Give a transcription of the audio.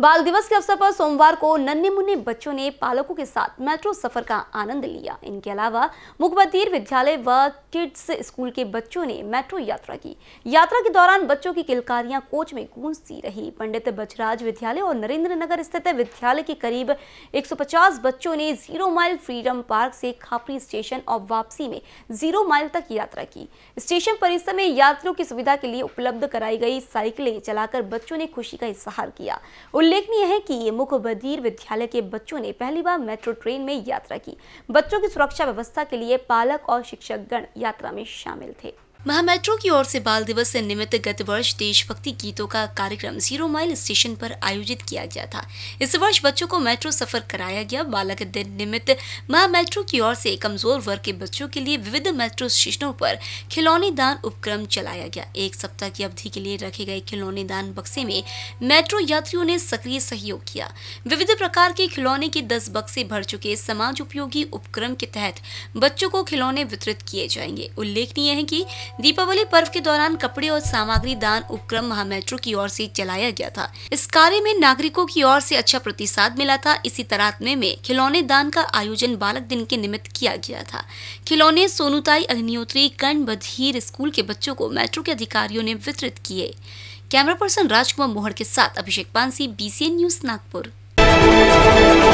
बाल दिवस के अवसर पर सोमवार को नन्हे मुन्ने बच्चों ने पालकों के साथ मेट्रो सफर का आनंद लिया इनके अलावा मुखबतीर विद्यालय व किड्स स्कूल के बच्चों ने मेट्रो यात्रा की यात्रा के दौरान बच्चों की किलकारियां कोच में गूंजती रही पंडित बजराज विद्यालय और नरेंद्र नगर स्थित विद्यालय के करीब एक बच्चों ने जीरो माइल फ्रीडम पार्क से खापरी स्टेशन और वापसी में जीरो माइल तक यात्रा की स्टेशन परिसर में यात्रियों की सुविधा के लिए उपलब्ध कराई गई साइकिलें चलाकर बच्चों ने खुशी का इजहार किया उल्लेखनीय है कि ये मुखबधीर विद्यालय के बच्चों ने पहली बार मेट्रो ट्रेन में यात्रा की बच्चों की सुरक्षा व्यवस्था के लिए पालक और शिक्षक गण यात्रा में शामिल थे महामेट्रो की ओर से बाल दिवस से निमित्त गत वर्ष देशभक्ति गीतों का कार्यक्रम जीरो माइल स्टेशन पर आयोजित किया गया था इस वर्ष बच्चों को मेट्रो सफर कराया गया बालक दिन निमित्त महामेट्रो की ओर से कमजोर वर्ग के बच्चों के लिए विविध मेट्रो स्टेशनों पर खिलौने दान उपक्रम चलाया गया एक सप्ताह की अवधि के लिए रखे गए खिलौने दान बक्से में मेट्रो यात्रियों ने सक्रिय सहयोग किया विविध प्रकार के खिलौने के दस बक्से भर चुके समाज उपयोगी उपक्रम के तहत बच्चों को खिलौने वितरित किए जाएंगे उल्लेखनीय है की दीपावली पर्व के दौरान कपड़े और सामग्री दान उपक्रम महामेट्रो की ओर से चलाया गया था इस कार्य में नागरिकों की ओर से अच्छा प्रतिसाद मिला था इसी तरह में खिलौने दान का आयोजन बालक दिन के निमित्त किया गया था खिलौने सोनूताई अग्निहोत्री कर्ण बधीर स्कूल के बच्चों को मेट्रो के अधिकारियों ने वितरित किए कैमरा पर्सन राजकुमार मोहर के साथ अभिषेक पानसी बी न्यूज नागपुर